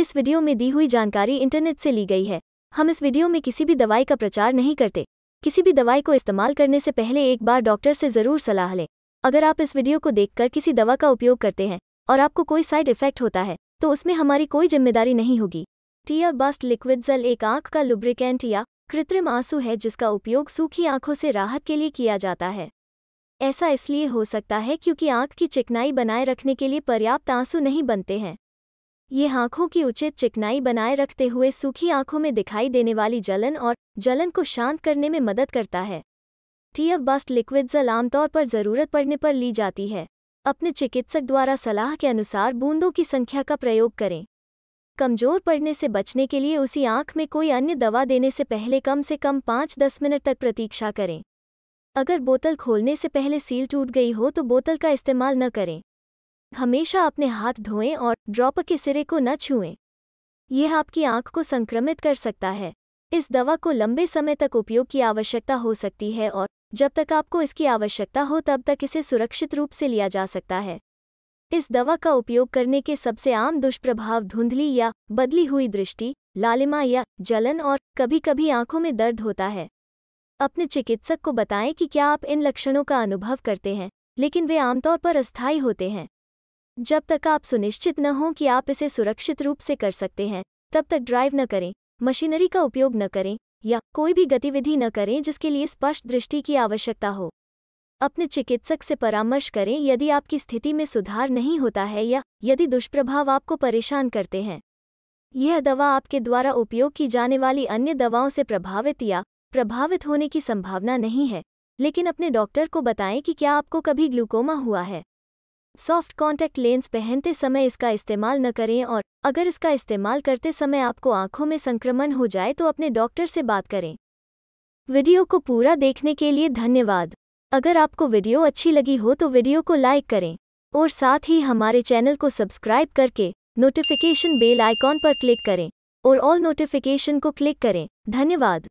इस वीडियो में दी हुई जानकारी इंटरनेट से ली गई है हम इस वीडियो में किसी भी दवाई का प्रचार नहीं करते किसी भी दवाई को इस्तेमाल करने से पहले एक बार डॉक्टर से ज़रूर सलाह लें अगर आप इस वीडियो को देखकर किसी दवा का उपयोग करते हैं और आपको कोई साइड इफेक्ट होता है तो उसमें हमारी कोई जिम्मेदारी नहीं होगी टियर बस्ट लिक्विड जल एक आंख का लुब्रिकेंट या कृत्रिम आंसू है जिसका उपयोग सूखी आंखों से राहत के लिए किया जाता है ऐसा इसलिए हो सकता है क्योंकि आंख की चिकनाई बनाए रखने के लिए पर्याप्त आंसू नहीं बनते हैं ये आँखों की उचित चिकनाई बनाए रखते हुए सूखी आँखों में दिखाई देने वाली जलन और जलन को शांत करने में मदद करता है टी ऑफ बस्ट लिक्विडजल आमतौर पर ज़रूरत पड़ने पर ली जाती है अपने चिकित्सक द्वारा सलाह के अनुसार बूंदों की संख्या का प्रयोग करें कमजोर पड़ने से बचने के लिए उसी आंख में कोई अन्य दवा देने से पहले कम से कम पाँच दस मिनट तक प्रतीक्षा करें अगर बोतल खोलने से पहले सील टूट गई हो तो बोतल का इस्तेमाल न करें हमेशा अपने हाथ धोएं और ड्रॉप के सिरे को न छुएं यह आपकी आंख को संक्रमित कर सकता है इस दवा को लंबे समय तक उपयोग की आवश्यकता हो सकती है और जब तक आपको इसकी आवश्यकता हो तब तक इसे सुरक्षित रूप से लिया जा सकता है इस दवा का उपयोग करने के सबसे आम दुष्प्रभाव धुंधली या बदली हुई दृष्टि लालिमा या जलन और कभी कभी आंखों में दर्द होता है अपने चिकित्सक को बताएं कि क्या आप इन लक्षणों का अनुभव करते हैं लेकिन वे आमतौर पर अस्थायी होते हैं जब तक आप सुनिश्चित न हों कि आप इसे सुरक्षित रूप से कर सकते हैं तब तक ड्राइव न करें मशीनरी का उपयोग न करें या कोई भी गतिविधि न करें जिसके लिए स्पष्ट दृष्टि की आवश्यकता हो अपने चिकित्सक से परामर्श करें यदि आपकी स्थिति में सुधार नहीं होता है या यदि दुष्प्रभाव आपको परेशान करते हैं यह दवा आपके द्वारा उपयोग की जाने वाली अन्य दवाओं से प्रभावित या प्रभावित होने की संभावना नहीं है लेकिन अपने डॉक्टर को बताएं कि क्या आपको कभी ग्लूकोमा हुआ है सॉफ्ट कॉन्टैक्ट लेंस पहनते समय इसका इस्तेमाल न करें और अगर इसका इस्तेमाल करते समय आपको आंखों में संक्रमण हो जाए तो अपने डॉक्टर से बात करें वीडियो को पूरा देखने के लिए धन्यवाद अगर आपको वीडियो अच्छी लगी हो तो वीडियो को लाइक करें और साथ ही हमारे चैनल को सब्सक्राइब करके नोटिफिकेशन बेल आइकॉन पर क्लिक करें और ऑल नोटिफिकेशन को क्लिक करें धन्यवाद